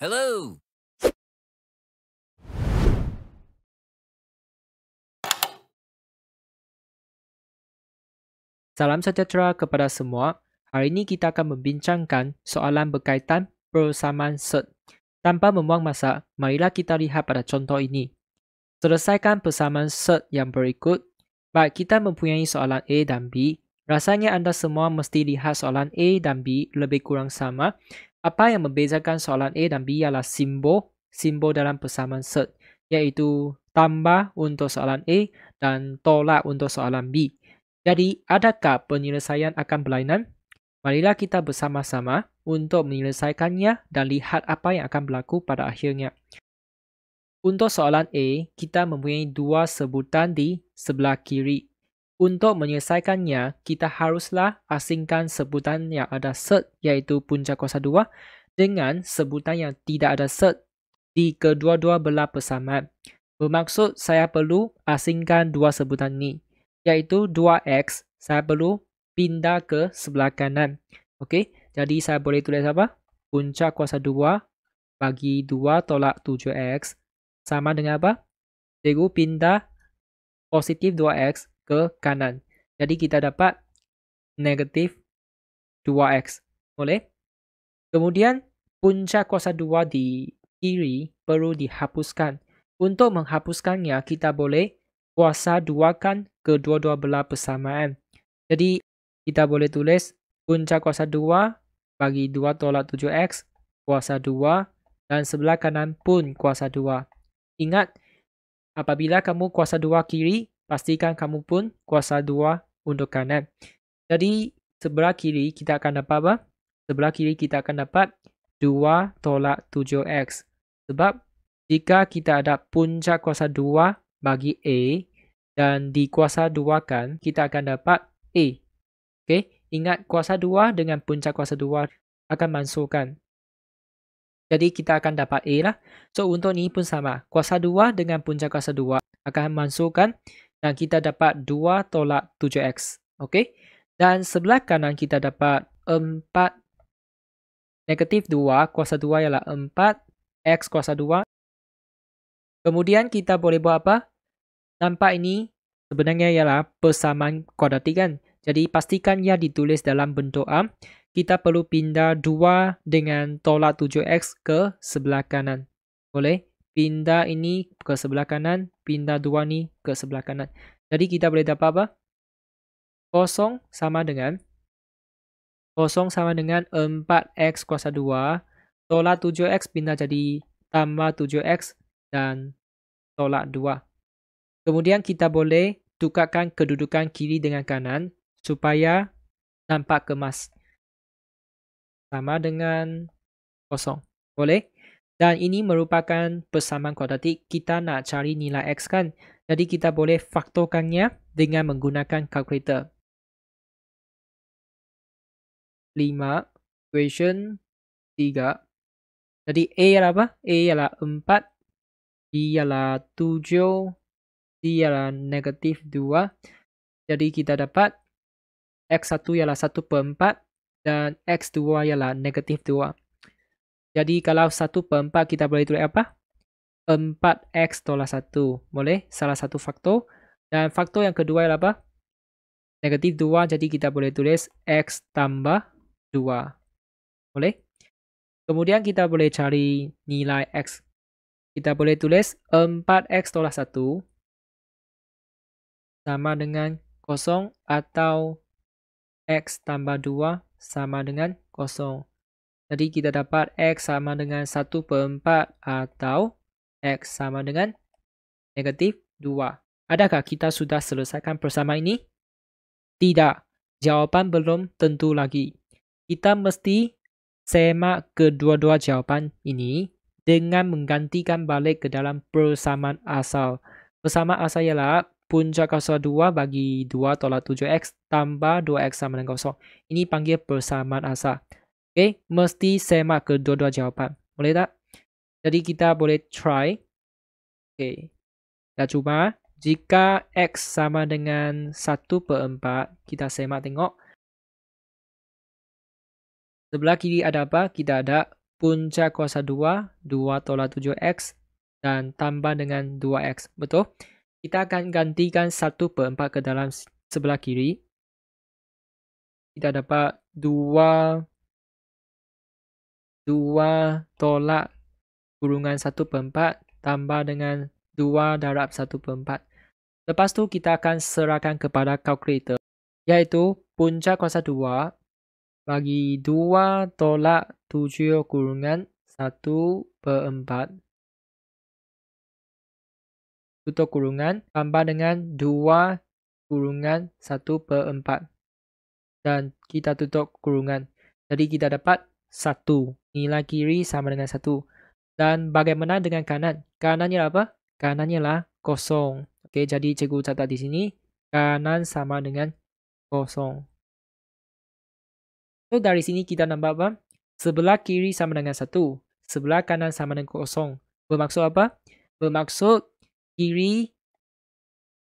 Hello. Salam sejahtera kepada semua. Hari ini kita akan membincangkan soalan berkaitan persamaan set. Tanpa membuang masa, marilah kita lihat pada contoh ini. Selesaikan persamaan set yang berikut. Baik, kita mempunyai soalan A dan B. Rasanya anda semua mesti lihat soalan A dan B lebih kurang sama apa yang membezakan soalan A dan B ialah simbol, simbol dalam persamaan set, iaitu tambah untuk soalan A dan tolak untuk soalan B. Jadi, adakah penyelesaian akan berlainan? Marilah kita bersama-sama untuk menyelesaikannya dan lihat apa yang akan berlaku pada akhirnya. Untuk soalan A, kita mempunyai dua sebutan di sebelah kiri, untuk menyelesaikannya, kita haruslah asingkan sebutan yang ada set, iaitu puncak kuasa 2 dengan sebutan yang tidak ada set di kedua-dua belah persamaan. Bermaksud saya perlu asingkan dua sebutan ni iaitu 2x saya perlu pindah ke sebelah kanan. Okey, jadi saya boleh tulis apa? Puncak kuasa 2 bagi 2 tolak 7x sama dengan apa? Cikgu pindah positif 2x ke kanan. Jadi kita dapat negatif 2x. Boleh? Kemudian puncak kuasa 2 di kiri perlu dihapuskan. Untuk menghapuskannya, kita boleh kuasa 2kan kedua-dua belah persamaan. Jadi kita boleh tulis puncak kuasa 2 bagi 2 tolak 7x kuasa 2 dan sebelah kanan pun kuasa 2. Ingat, apabila kamu kuasa 2 kiri, pastikan kamu pun kuasa dua untuk kanan. Jadi sebelah kiri kita akan dapat apa? Sebelah kiri kita akan dapat 2 tolak 7x. Sebab jika kita ada puncak kuasa 2 bagi A dan dikuasa 2 kan, kita akan dapat A. Okay? Ingat kuasa 2 dengan puncak kuasa 2 akan mansuhkan. Jadi kita akan dapat A lah. So untuk ni pun sama. Kuasa 2 dengan puncak kuasa 2 akan mansuhkan. dan kita dapat 2 tolak 7x. Oke? Dan sebelah kanan kita dapat 4 negatif 2. Kuasa 2 ialah 4. X kuasa 2. Kemudian kita boleh buat apa? Nampak ini sebenarnya ialah persamaan kuadratik kan? Jadi pastikan ia ditulis dalam bentuk am. Kita perlu pindah 2 dengan tolak 7x ke sebelah kanan. Boleh? pindah ini ke sebelah kanan, pindah dua ni ke sebelah kanan. Jadi kita boleh dapat apa? Kosong sama dengan kosong sama dengan 4x kuasa 2, tolak 7x pindah jadi tambah 7x dan tolak 2. Kemudian kita boleh tukarkan kedudukan kiri dengan kanan supaya nampak kemas. Sama dengan kosong. Boleh? Dan ini merupakan persamaan kuadratik. Kita nak cari nilai x kan? Jadi kita boleh faktorkannya dengan menggunakan kalkulator. 5 equation 3. Jadi A ialah apa? A ialah 4. B ialah 7. C ialah negatif 2. Jadi kita dapat X1 ialah 1 per 4. Dan X2 ialah negatif 2. Jadi kalau 1 per 4 kita boleh tulis apa? 4x tolak 1. Boleh? Salah satu faktor. Dan faktor yang kedua ialah apa? Negatif 2. Jadi kita boleh tulis x tambah 2. Boleh? Kemudian kita boleh cari nilai x. Kita boleh tulis 4x tolak 1 sama dengan 0 atau x tambah 2 sama dengan 0. Jadi kita dapat X sama dengan 1 per atau X sama dengan negatif 2. Adakah kita sudah selesaikan persamaan ini? Tidak. Jawapan belum tentu lagi. Kita mesti semak kedua-dua jawapan ini dengan menggantikan balik ke dalam persamaan asal. Persamaan asal ialah puncak kosong 2 bagi 2 tolak 7X tambah 2X sama dengan kosong. Ini panggil persamaan asal. Okay, mesti semak kedua-dua jawapan. Boleh tak? Jadi kita boleh try. Okay, kita cuba. Jika x sama dengan 1 per 4, kita semak tengok. Sebelah kiri ada apa? Kita ada punca kuasa 2, 2 tolak 7x dan tambah dengan 2x. Betul? Kita akan gantikan 1 per 4 ke dalam sebelah kiri. Kita dapat 2 Dua tolak kurungan satu per 4 tambah dengan dua darab satu per 4. Lepas tu kita akan serahkan kepada kalkulator iaitu puncak kuasa dua bagi dua tolak tujuh kurungan satu per 4 tutup kurungan tambah dengan 2 kurungan 1 per 4 dan kita tutup kurungan. Jadi kita dapat 1 nilai kiri sama dengan 1. Dan bagaimana dengan kanan? kanannya apa? kanannya lah kosong. Okey, jadi cikgu catat di sini. Kanan sama dengan kosong. So, dari sini kita nampak apa? Sebelah kiri sama dengan 1. Sebelah kanan sama dengan kosong. Bermaksud apa? Bermaksud kiri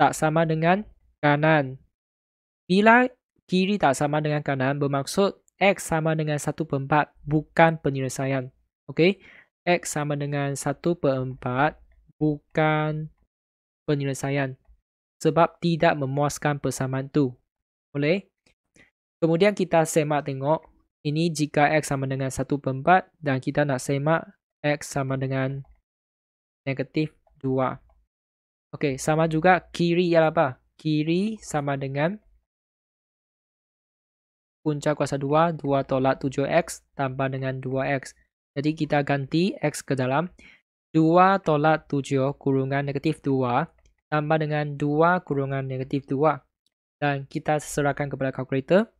tak sama dengan kanan. Bila kiri tak sama dengan kanan, bermaksud X sama dengan 1 per 4 bukan penyelesaian. Okey. X sama dengan 1 per 4 bukan penyelesaian. Sebab tidak memuaskan persamaan tu. Boleh? Kemudian kita semak tengok. Ini jika X sama dengan 1 per 4 dan kita nak semak X sama dengan negatif 2. Okey, sama juga kiri ialah apa? Kiri sama dengan puncak kuasa 2, 2 tolak 7x tambah dengan 2x. Jadi kita ganti x ke dalam 2 tolak 7 kurungan negatif 2 tambah dengan 2 kurungan negatif 2. Dan kita serahkan kepada kalkulator.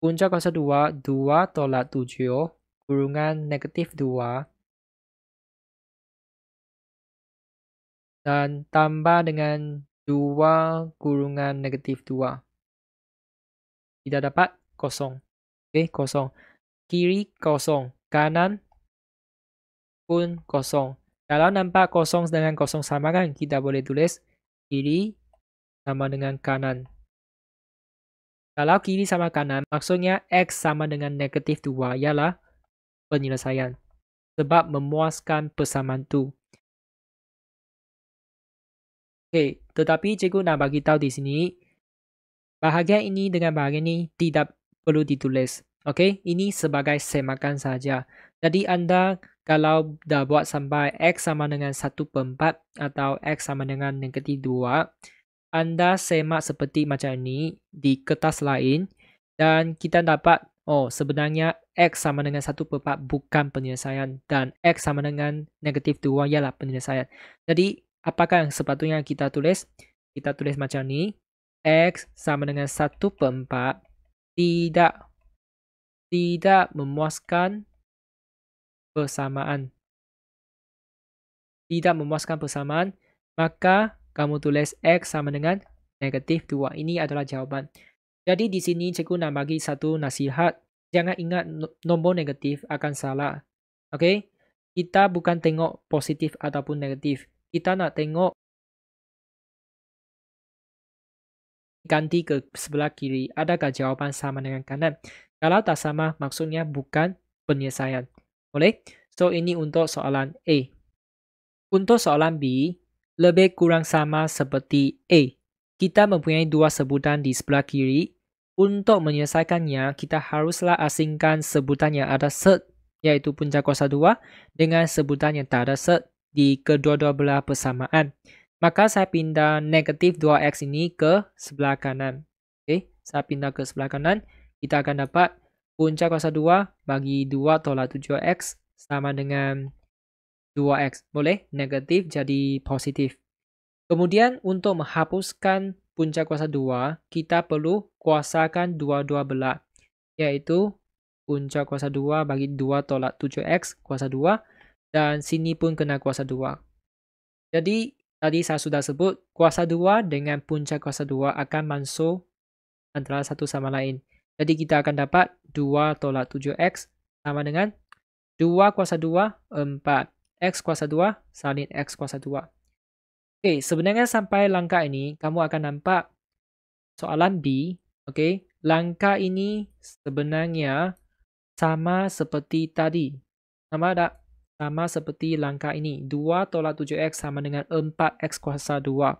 Puncak kuasa 2, 2 tolak 7 kurungan negatif 2 dan tambah dengan 2 kurungan negatif 2. tidak dapat kosong. Okey, kosong. Kiri kosong, kanan pun kosong. Kalau nampak kosong dengan kosong sama kan, kita boleh tulis kiri sama dengan kanan. Kalau kiri sama kanan, maksudnya x sama dengan negatif 2 ialah penyelesaian. Sebab memuaskan persamaan tu. Okay, tetapi cikgu nak bagi tahu di sini, Bahagian ini dengan bahagian ini tidak perlu ditulis. Okey, ini sebagai semakan saja. Jadi anda kalau dah buat sampai x sama dengan 1/4 atau x sama dengan negatif 2, anda semak seperti macam ini di kertas lain dan kita dapat oh sebenarnya x sama dengan 1/4 bukan penyelesaian dan x sama dengan negatif 2 ialah penyelesaian. Jadi apakah yang sepatutnya kita tulis? Kita tulis macam ni. X sama dengan 1 per 4 tidak, tidak memuaskan persamaan. Tidak memuaskan persamaan, maka kamu tulis X sama dengan negatif 2. Ini adalah jawapan Jadi di sini cikgu nak bagi satu nasihat. Jangan ingat nombor negatif akan salah. Okay? Kita bukan tengok positif ataupun negatif. Kita nak tengok Ganti ke sebelah kiri. Adakah jawapan sama dengan kanan? Kalau tak sama, maksudnya bukan penyelesaian. Boleh? So, ini untuk soalan A. Untuk soalan B, lebih kurang sama seperti A. Kita mempunyai dua sebutan di sebelah kiri. Untuk menyelesaikannya, kita haruslah asingkan sebutan yang ada set, iaitu puncak kuasa 2, dengan sebutan yang tak ada set di kedua-dua belah persamaan. Maka saya pindah negatif 2x ini ke sebelah kanan. Oke, saya pindah ke sebelah kanan. Kita akan dapat puncak kuasa 2 bagi 2 tolak 7x sama dengan 2x. Boleh? Negatif jadi positif. Kemudian untuk menghapuskan puncak kuasa 2, kita perlu kuasakan dua-dua belah. Yaitu puncak kuasa 2 bagi 2 tolak 7x kuasa 2. Dan sini pun kena kuasa 2. Jadi Tadi saya sudah sebut kuasa dua dengan punca kuasa dua akan mansur antara satu sama lain. Jadi kita akan dapat dua tolak tujuh x sama dengan dua kuasa dua empat X kuasa dua salin X kuasa dua. Okay, sebenarnya sampai langkah ini, kamu akan nampak soalan B. Okay, langkah ini sebenarnya sama seperti tadi. Sama tak? Sama seperti langkah ini. 2 tolak 7x sama dengan 4x kuasa 2.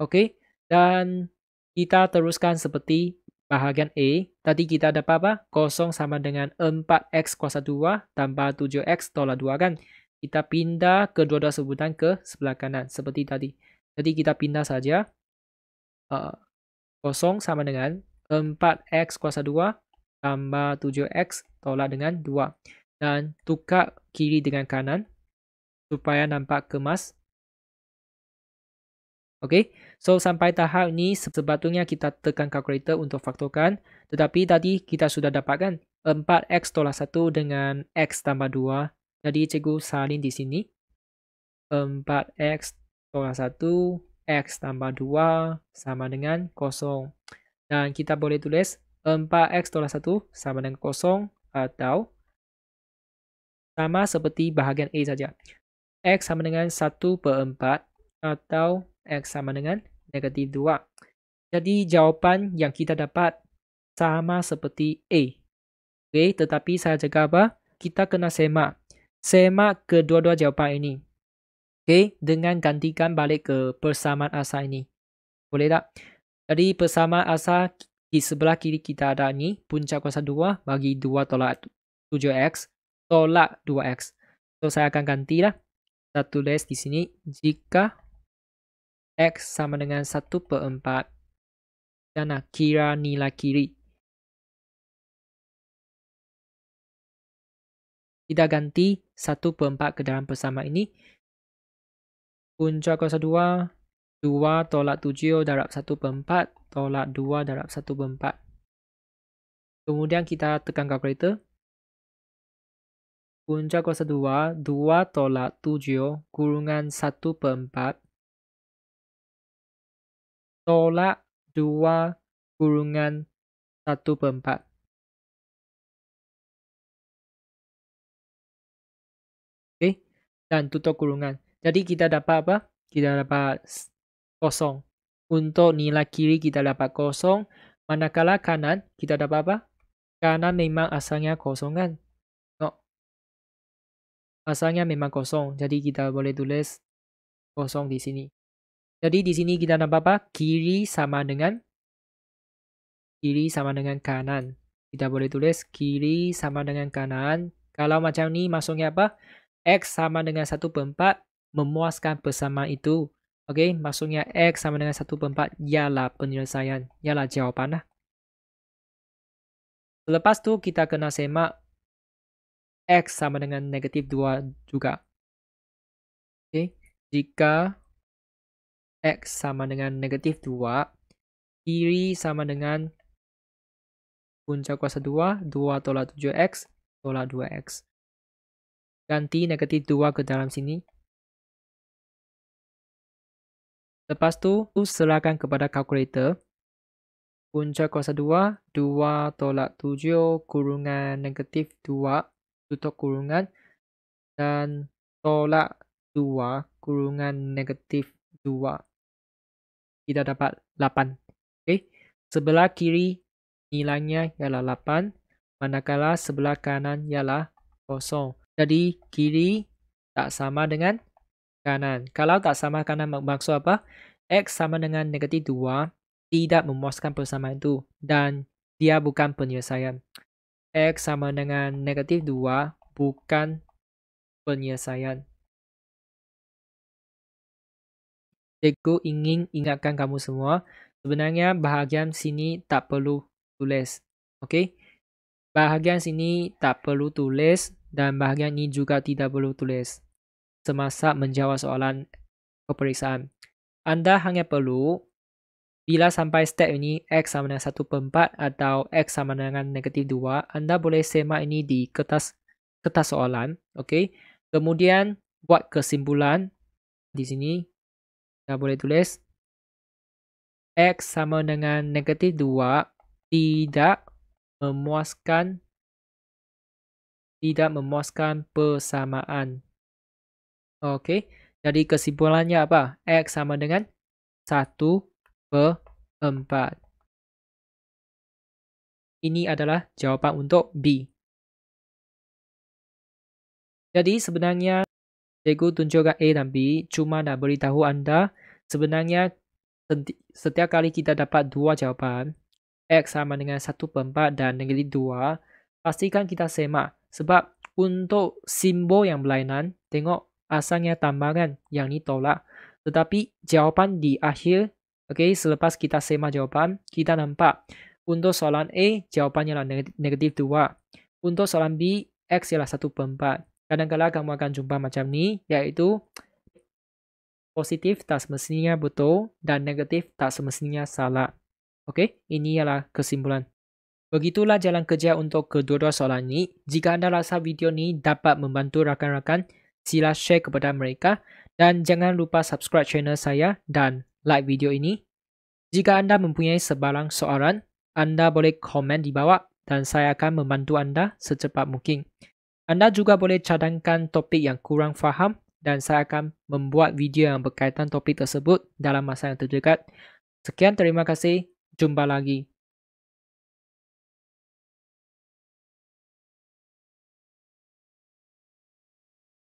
Oke, dan kita teruskan seperti bahagian A. E. Tadi kita dapat apa? 0 sama dengan 4x kuasa 2 tambah 7x tolak 2 kan? Kita pindah kedua-dua sebutan ke sebelah kanan seperti tadi. Jadi kita pindah saja. Uh, eh, 0 sama dengan 4x kuasa 2 tambah 7x tolak dengan 2. dan tukar kiri dengan kanan supaya nampak kemas. Okey, so sampai tahap ni sebetulnya kita tekan kalkulator untuk faktorkan. Tetapi tadi kita sudah dapatkan 4x tolak 1 dengan x tambah 2. Jadi cikgu salin di sini. 4x tolak 1, x tambah 2 sama dengan kosong. Dan kita boleh tulis 4x tolak 1 sama dengan kosong atau 0. Sama seperti bahagian A saja. X sama dengan 1 per 4 atau X sama dengan negatif 2. Jadi jawapan yang kita dapat sama seperti A. Okay, tetapi saya jaga apa? Kita kena semak. Semak kedua-dua jawapan ini. Okay, dengan gantikan balik ke persamaan asal ini. Boleh tak? Jadi persamaan asal di sebelah kiri kita ada ni. Puncak kuasa 2 bagi 2 tolak 7x tolak 2x. So saya akan ganti lah. Saya tulis di sini jika x sama dengan 1 per 4 nak kira nilai kiri. Kita ganti 1 per 4 ke dalam persamaan ini. Punca kuasa 2, 2 tolak 7 darab 1 per 4, tolak 2 darab 1 per 4. Kemudian kita tekan kalkulator. Puncak kuasa 2, 2 tolak 7, kurungan 1 per 4. Tolak 2, kurungan 1 per 4. Oke, dan tutup kurungan. Jadi kita dapat apa? Kita dapat kosong. Untuk nilai kiri kita dapat kosong. Manakala kanan kita dapat apa? Kanan memang asalnya kosong kan? asalnya memang kosong. Jadi kita boleh tulis kosong di sini. Jadi di sini kita nampak apa? Kiri sama dengan kiri sama dengan kanan. Kita boleh tulis kiri sama dengan kanan. Kalau macam ni masuknya apa? X sama dengan 1.4 memuaskan persamaan itu. Okey, masuknya X sama dengan 1.4 ialah penyelesaian, ialah jawapan lah. Selepas tu kita kena semak X sama dengan negatif 2 juga. Okay. Jika X sama dengan negatif 2, kiri sama dengan puncak kuasa 2, 2 tolak 7X, tolak 2X. Ganti negatif 2 ke dalam sini. Lepas tu, tu serahkan kepada kalkulator. Puncak kuasa 2, 2 tolak 7 kurungan negatif 2 tutup kurungan dan tolak 2 kurungan negatif 2 kita dapat 8 okay. sebelah kiri nilainya ialah 8 manakala sebelah kanan ialah 0 jadi kiri tak sama dengan kanan kalau tak sama kanan maksud apa x sama dengan negatif 2 tidak memuaskan persamaan itu dan dia bukan penyelesaian X sama dengan negatif 2 bukan penyelesaian. Cikgu ingin ingatkan kamu semua, sebenarnya bahagian sini tak perlu tulis. Okay? Bahagian sini tak perlu tulis dan bahagian ini juga tidak perlu tulis semasa menjawab soalan peperiksaan. Anda hanya perlu bila sampai step ini x sama dengan 1/4 atau x sama dengan negatif dua, anda boleh semak ini di kertas kertas soalan, okey. Kemudian buat kesimpulan di sini. Anda boleh tulis x sama dengan negatif dua tidak memuaskan tidak memuaskan persamaan. Okey. Jadi kesimpulannya apa? x sama dengan satu berempat. Ini adalah jawapan untuk B. Jadi sebenarnya cikgu tunjukkan A dan B cuma nak beritahu anda sebenarnya setiap kali kita dapat dua jawapan X sama dengan 1 per 4 dan negatif 2 pastikan kita semak sebab untuk simbol yang berlainan tengok asalnya tambahan yang ni tolak. tetapi jawapan di akhir Okey, selepas kita semak jawapan, kita nampak untuk soalan A, jawapannya adalah negatif 2. Untuk soalan B, X ialah 1 per 4. Kadang-kadang kamu akan jumpa macam ni, iaitu positif tak semestinya betul dan negatif tak semestinya salah. Okey, ini ialah kesimpulan. Begitulah jalan kerja untuk kedua-dua soalan ini. Jika anda rasa video ini dapat membantu rakan-rakan, sila share kepada mereka dan jangan lupa subscribe channel saya dan like video ini. Jika anda mempunyai sebarang soalan, anda boleh komen di bawah dan saya akan membantu anda secepat mungkin. Anda juga boleh cadangkan topik yang kurang faham dan saya akan membuat video yang berkaitan topik tersebut dalam masa yang terdekat. Sekian terima kasih, jumpa lagi.